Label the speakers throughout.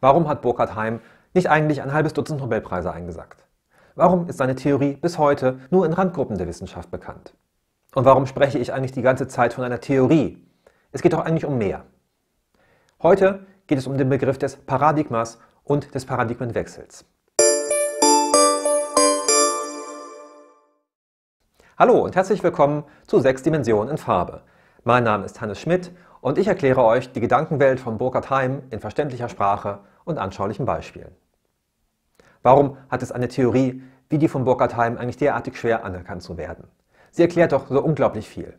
Speaker 1: Warum hat Burkhard Heim nicht eigentlich ein halbes Dutzend Nobelpreise eingesackt? Warum ist seine Theorie bis heute nur in Randgruppen der Wissenschaft bekannt? Und warum spreche ich eigentlich die ganze Zeit von einer Theorie? Es geht doch eigentlich um mehr. Heute geht es um den Begriff des Paradigmas und des Paradigmenwechsels. Hallo und herzlich willkommen zu Sechs Dimensionen in Farbe. Mein Name ist Hannes Schmidt und ich erkläre euch die Gedankenwelt von Burkhard Heim in verständlicher Sprache und anschaulichen Beispielen. Warum hat es eine Theorie wie die von Burkhard Heim eigentlich derartig schwer anerkannt zu werden? Sie erklärt doch so unglaublich viel.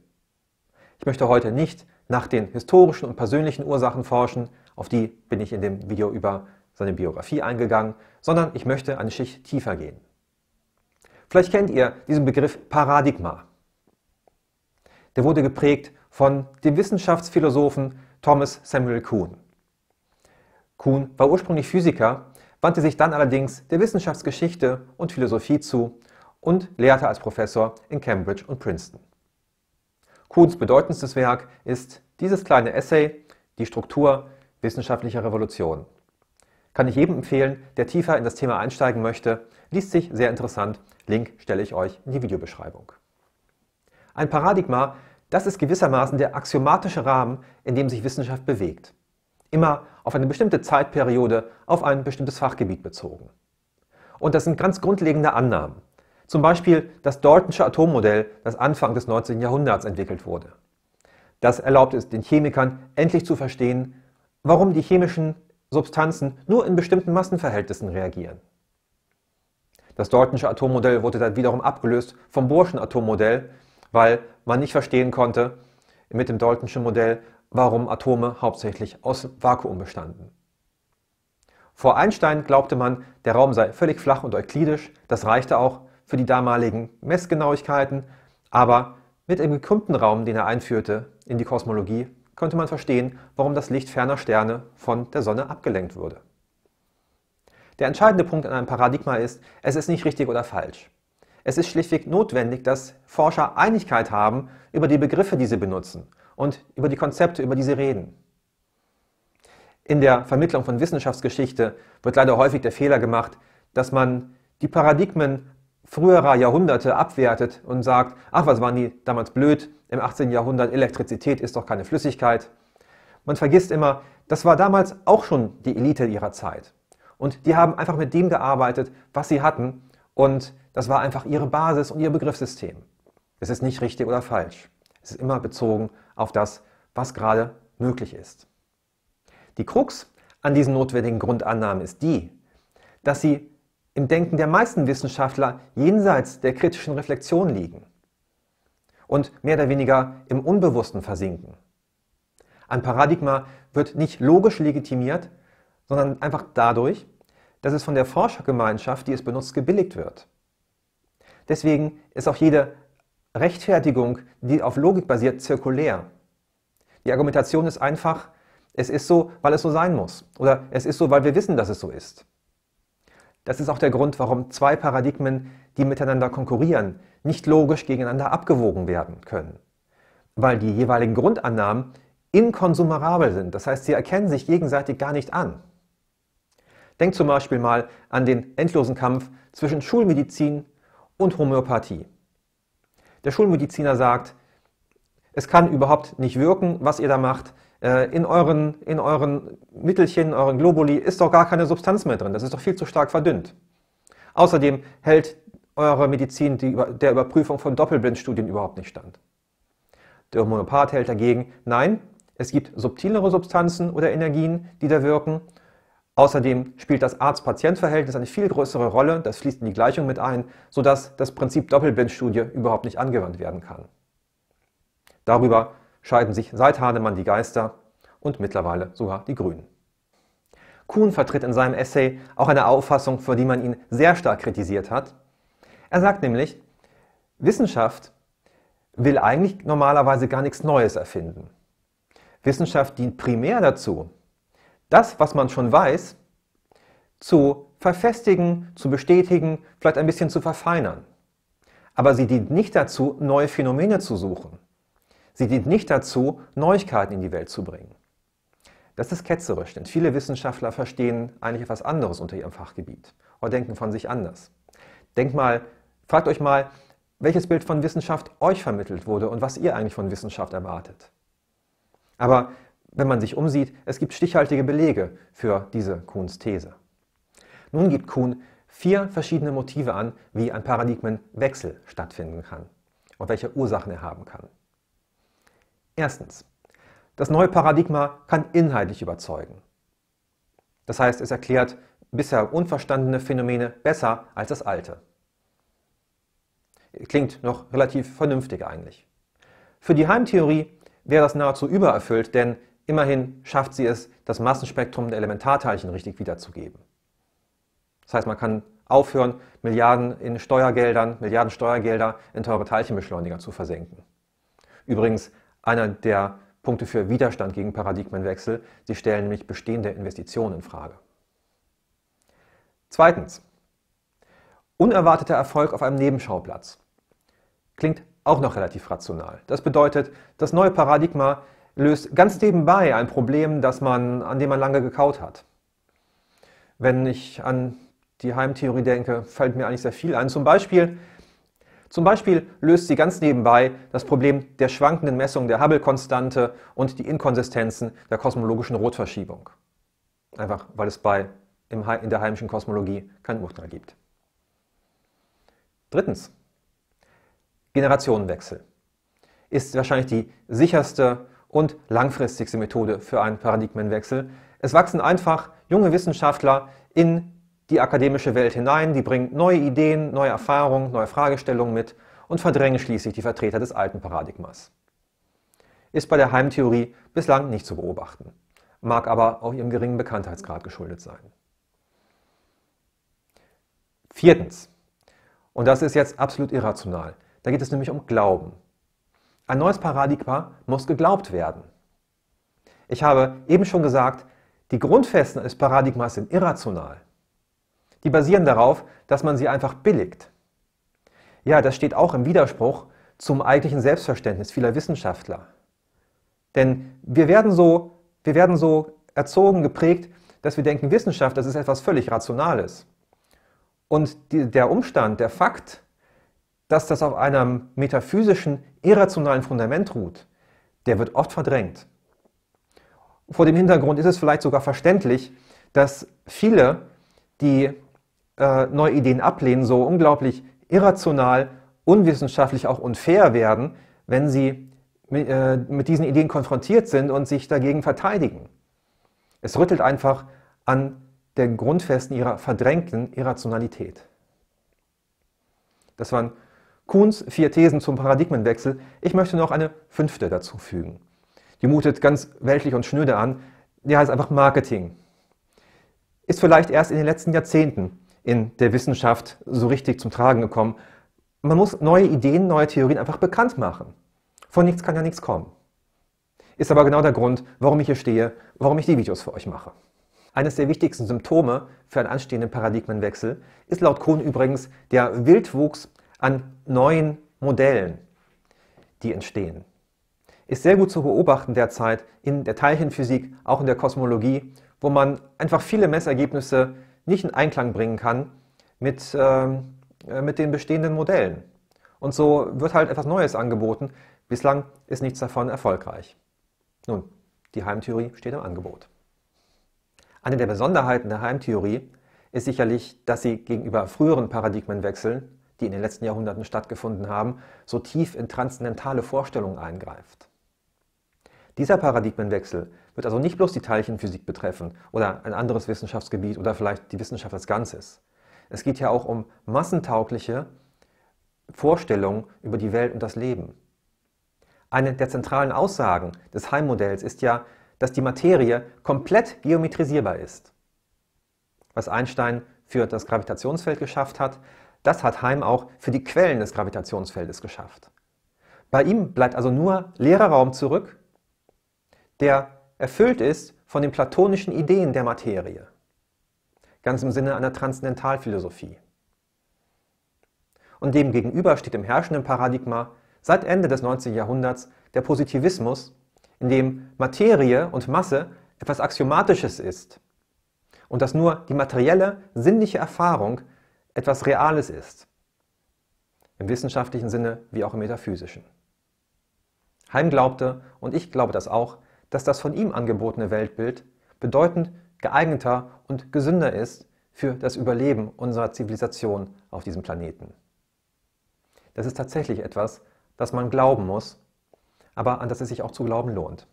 Speaker 1: Ich möchte heute nicht nach den historischen und persönlichen Ursachen forschen, auf die bin ich in dem Video über seine Biografie eingegangen, sondern ich möchte eine Schicht tiefer gehen. Vielleicht kennt ihr diesen Begriff Paradigma. Der wurde geprägt von dem Wissenschaftsphilosophen Thomas Samuel Kuhn. Kuhn war ursprünglich Physiker, wandte sich dann allerdings der Wissenschaftsgeschichte und Philosophie zu und lehrte als Professor in Cambridge und Princeton. Kuhns bedeutendstes Werk ist dieses kleine Essay Die Struktur wissenschaftlicher Revolution. Kann ich jedem empfehlen, der tiefer in das Thema einsteigen möchte, liest sich sehr interessant, Link stelle ich euch in die Videobeschreibung. Ein Paradigma, das ist gewissermaßen der axiomatische Rahmen, in dem sich Wissenschaft bewegt. Immer auf eine bestimmte Zeitperiode, auf ein bestimmtes Fachgebiet bezogen. Und das sind ganz grundlegende Annahmen. Zum Beispiel das Daltonsche Atommodell, das Anfang des 19. Jahrhunderts entwickelt wurde. Das erlaubt es den Chemikern endlich zu verstehen, warum die chemischen Substanzen nur in bestimmten Massenverhältnissen reagieren. Das Daltonsche Atommodell wurde dann wiederum abgelöst vom Burschen Atommodell, weil man nicht verstehen konnte mit dem Daltonschen Modell, warum Atome hauptsächlich aus Vakuum bestanden. Vor Einstein glaubte man, der Raum sei völlig flach und euklidisch, das reichte auch für die damaligen Messgenauigkeiten, aber mit dem gekrümmten Raum, den er einführte in die Kosmologie, konnte man verstehen, warum das Licht ferner Sterne von der Sonne abgelenkt würde. Der entscheidende Punkt an einem Paradigma ist, es ist nicht richtig oder falsch. Es ist schlichtweg notwendig, dass Forscher Einigkeit haben über die Begriffe, die sie benutzen und über die Konzepte, über die sie reden. In der Vermittlung von Wissenschaftsgeschichte wird leider häufig der Fehler gemacht, dass man die Paradigmen früherer Jahrhunderte abwertet und sagt, ach, was waren die damals blöd, im 18. Jahrhundert Elektrizität ist doch keine Flüssigkeit. Man vergisst immer, das war damals auch schon die Elite ihrer Zeit. Und die haben einfach mit dem gearbeitet, was sie hatten und das war einfach ihre Basis und ihr Begriffssystem. Es ist nicht richtig oder falsch. Es ist immer bezogen auf das, was gerade möglich ist. Die Krux an diesen notwendigen Grundannahmen ist die, dass sie im Denken der meisten Wissenschaftler jenseits der kritischen Reflexion liegen und mehr oder weniger im Unbewussten versinken. Ein Paradigma wird nicht logisch legitimiert, sondern einfach dadurch, dass es von der Forschergemeinschaft, die es benutzt, gebilligt wird. Deswegen ist auch jede Rechtfertigung, die auf Logik basiert, zirkulär. Die Argumentation ist einfach, es ist so, weil es so sein muss. Oder es ist so, weil wir wissen, dass es so ist. Das ist auch der Grund, warum zwei Paradigmen, die miteinander konkurrieren, nicht logisch gegeneinander abgewogen werden können. Weil die jeweiligen Grundannahmen inkonsumerabel sind. Das heißt, sie erkennen sich gegenseitig gar nicht an. Denk zum Beispiel mal an den endlosen Kampf zwischen Schulmedizin und Homöopathie. Der Schulmediziner sagt, es kann überhaupt nicht wirken, was ihr da macht. Äh, in euren, in euren Mittelchen, euren Globuli ist doch gar keine Substanz mehr drin. Das ist doch viel zu stark verdünnt. Außerdem hält eure Medizin die, der Überprüfung von Doppelblindstudien überhaupt nicht stand. Der Homöopath hält dagegen, nein, es gibt subtilere Substanzen oder Energien, die da wirken Außerdem spielt das Arzt-Patient-Verhältnis eine viel größere Rolle, das fließt in die Gleichung mit ein, sodass das Prinzip Doppelblindstudie überhaupt nicht angewandt werden kann. Darüber scheiden sich seit Hahnemann die Geister und mittlerweile sogar die Grünen. Kuhn vertritt in seinem Essay auch eine Auffassung, für die man ihn sehr stark kritisiert hat. Er sagt nämlich, Wissenschaft will eigentlich normalerweise gar nichts Neues erfinden. Wissenschaft dient primär dazu, das, was man schon weiß, zu verfestigen, zu bestätigen, vielleicht ein bisschen zu verfeinern. Aber sie dient nicht dazu, neue Phänomene zu suchen. Sie dient nicht dazu, Neuigkeiten in die Welt zu bringen. Das ist ketzerisch, denn viele Wissenschaftler verstehen eigentlich etwas anderes unter ihrem Fachgebiet oder denken von sich anders. Denkt mal, fragt euch mal, welches Bild von Wissenschaft euch vermittelt wurde und was ihr eigentlich von Wissenschaft erwartet. Aber wenn man sich umsieht, es gibt stichhaltige Belege für diese Kuhns These. Nun gibt Kuhn vier verschiedene Motive an, wie ein Paradigmenwechsel stattfinden kann und welche Ursachen er haben kann. Erstens. Das neue Paradigma kann inhaltlich überzeugen. Das heißt, es erklärt bisher unverstandene Phänomene besser als das alte. Klingt noch relativ vernünftig eigentlich. Für die Heimtheorie wäre das nahezu übererfüllt, denn Immerhin schafft sie es, das Massenspektrum der Elementarteilchen richtig wiederzugeben. Das heißt, man kann aufhören, Milliarden in Steuergeldern, Milliarden Steuergelder in teure Teilchenbeschleuniger zu versenken. Übrigens einer der Punkte für Widerstand gegen Paradigmenwechsel. Sie stellen nämlich bestehende Investitionen in Frage. Zweitens. Unerwarteter Erfolg auf einem Nebenschauplatz. Klingt auch noch relativ rational. Das bedeutet, das neue Paradigma löst ganz nebenbei ein Problem, das man, an dem man lange gekaut hat. Wenn ich an die Heimtheorie denke, fällt mir eigentlich sehr viel ein. Zum Beispiel, zum Beispiel löst sie ganz nebenbei das Problem der schwankenden Messung der Hubble-Konstante und die Inkonsistenzen der kosmologischen Rotverschiebung. Einfach weil es bei, in der heimischen Kosmologie kein Urteil gibt. Drittens, Generationenwechsel ist wahrscheinlich die sicherste und langfristigste Methode für einen Paradigmenwechsel. Es wachsen einfach junge Wissenschaftler in die akademische Welt hinein, die bringen neue Ideen, neue Erfahrungen, neue Fragestellungen mit und verdrängen schließlich die Vertreter des alten Paradigmas. Ist bei der Heimtheorie bislang nicht zu beobachten, mag aber auch ihrem geringen Bekanntheitsgrad geschuldet sein. Viertens, und das ist jetzt absolut irrational, da geht es nämlich um Glauben. Ein neues Paradigma muss geglaubt werden. Ich habe eben schon gesagt, die Grundfesten des Paradigmas sind irrational. Die basieren darauf, dass man sie einfach billigt. Ja, das steht auch im Widerspruch zum eigentlichen Selbstverständnis vieler Wissenschaftler. Denn wir werden so, wir werden so erzogen, geprägt, dass wir denken, Wissenschaft, das ist etwas völlig Rationales. Und die, der Umstand, der Fakt, dass das auf einem metaphysischen, irrationalen Fundament ruht, der wird oft verdrängt. Vor dem Hintergrund ist es vielleicht sogar verständlich, dass viele, die äh, neue Ideen ablehnen, so unglaublich irrational, unwissenschaftlich auch unfair werden, wenn sie mit, äh, mit diesen Ideen konfrontiert sind und sich dagegen verteidigen. Es rüttelt einfach an der Grundfesten ihrer verdrängten Irrationalität. Das waren Kuhns vier Thesen zum Paradigmenwechsel, ich möchte noch eine fünfte dazu fügen. Die mutet ganz weltlich und schnöde an, die heißt einfach Marketing. Ist vielleicht erst in den letzten Jahrzehnten in der Wissenschaft so richtig zum Tragen gekommen. Man muss neue Ideen, neue Theorien einfach bekannt machen. Von nichts kann ja nichts kommen. Ist aber genau der Grund, warum ich hier stehe, warum ich die Videos für euch mache. Eines der wichtigsten Symptome für einen anstehenden Paradigmenwechsel ist laut Kohn übrigens der Wildwuchs an neuen Modellen, die entstehen. Ist sehr gut zu beobachten derzeit in der Teilchenphysik, auch in der Kosmologie, wo man einfach viele Messergebnisse nicht in Einklang bringen kann mit, ähm, äh, mit den bestehenden Modellen. Und so wird halt etwas Neues angeboten. Bislang ist nichts davon erfolgreich. Nun, die Heimtheorie steht im Angebot. Eine der Besonderheiten der Heimtheorie ist sicherlich, dass sie gegenüber früheren Paradigmenwechseln die in den letzten Jahrhunderten stattgefunden haben, so tief in transzendentale Vorstellungen eingreift. Dieser Paradigmenwechsel wird also nicht bloß die Teilchenphysik betreffen oder ein anderes Wissenschaftsgebiet oder vielleicht die Wissenschaft als Ganzes. Es geht ja auch um massentaugliche Vorstellungen über die Welt und das Leben. Eine der zentralen Aussagen des Heimmodells ist ja, dass die Materie komplett geometrisierbar ist. Was Einstein für das Gravitationsfeld geschafft hat, das hat Heim auch für die Quellen des Gravitationsfeldes geschafft. Bei ihm bleibt also nur leerer Raum zurück, der erfüllt ist von den platonischen Ideen der Materie, ganz im Sinne einer Transzendentalphilosophie. Und demgegenüber steht im herrschenden Paradigma seit Ende des 19. Jahrhunderts der Positivismus, in dem Materie und Masse etwas Axiomatisches ist und dass nur die materielle, sinnliche Erfahrung etwas Reales ist. Im wissenschaftlichen Sinne wie auch im metaphysischen. Heim glaubte, und ich glaube das auch, dass das von ihm angebotene Weltbild bedeutend geeigneter und gesünder ist für das Überleben unserer Zivilisation auf diesem Planeten. Das ist tatsächlich etwas, das man glauben muss, aber an das es sich auch zu glauben lohnt.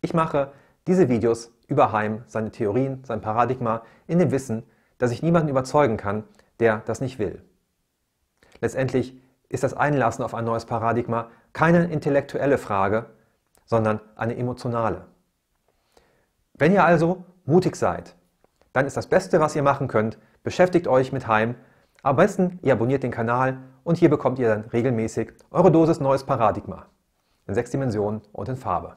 Speaker 1: Ich mache diese Videos über Heim, seine Theorien, sein Paradigma in dem Wissen, dass ich niemanden überzeugen kann, der das nicht will. Letztendlich ist das Einlassen auf ein neues Paradigma keine intellektuelle Frage, sondern eine emotionale. Wenn ihr also mutig seid, dann ist das Beste, was ihr machen könnt, beschäftigt euch mit Heim. Am besten, ihr abonniert den Kanal und hier bekommt ihr dann regelmäßig eure Dosis neues Paradigma in sechs Dimensionen und in Farbe.